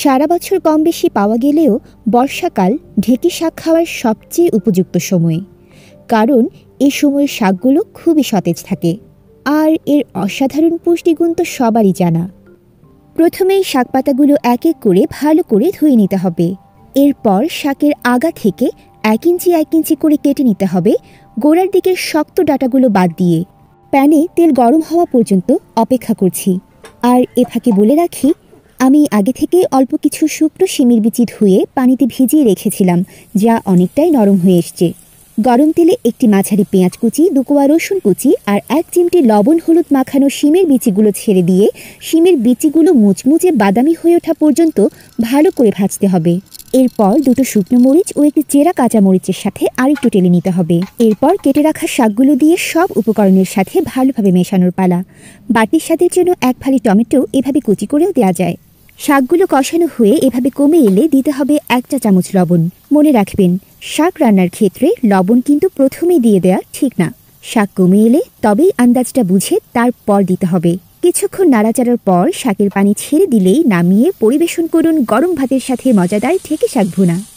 সারা বছর কম বেশি পাওয়া গেলেও বর্ষাকাল ঢেঁকি শাক খাওয়ার সবচেয়ে উপযুক্ত সময় কারণ এ সময়ের শাকগুলো খুবই সতেজ থাকে আর এর অসাধারণ পুষ্টিগুণ তো সবারই জানা প্রথমেই শাক পাতাগুলো এক এক করে ভালো করে ধুয়ে নিতে হবে এরপর শাকের আগা থেকে এক ইঞ্চি এক ইঞ্চি করে কেটে নিতে হবে গোড়ার দিকের শক্ত ডাটাগুলো বাদ দিয়ে প্যানে তেল গরম হওয়া পর্যন্ত অপেক্ষা করছি আর এ ফাঁকে বলে রাখি আমি আগে থেকে অল্প কিছু শুকনো শিমির বিচি ধুয়ে পানিতে ভিজিয়ে রেখেছিলাম যা অনেকটাই নরম হয়ে এসছে গরম তেলে একটি মাঝারি পেঁয়াজ কুচি দুকোয়া রসুন কুচি আর এক চিমটি লবণ হলুদ মাখানো শিমের বিচিগুলো ছেড়ে দিয়ে শিমের বিচিগুলো মুচমুচে বাদামি হয়ে ওঠা পর্যন্ত ভালো করে ভাজতে হবে এরপর দুটো শুকনো মরিচ ও একটি চেরা কাঁচা মরিচের সাথে আরেকটু টেলে নিতে হবে এরপর কেটে রাখা শাকগুলো দিয়ে সব উপকরণের সাথে ভালোভাবে মেশানোর পালা বাটির স্বাদের জন্য এক ভালি টমেটো এভাবে কুচি করেও দেওয়া যায় শাকগুলো কষানো হয়ে এভাবে কমে এলে দিতে হবে একটা চামচ লবণ মনে রাখবেন শাক রান্নার ক্ষেত্রে লবণ কিন্তু প্রথমে দিয়ে দেয়া ঠিক না শাক কমে এলে তবেই আন্দাজটা বুঝে তারপর দিতে হবে কিছুক্ষণ নাড়াচাড়ার পর শাকের পানি ছেড়ে দিলেই নামিয়ে পরিবেশন করুন গরম ভাতের সাথে মজাদার ঠেকে শাক ভুনা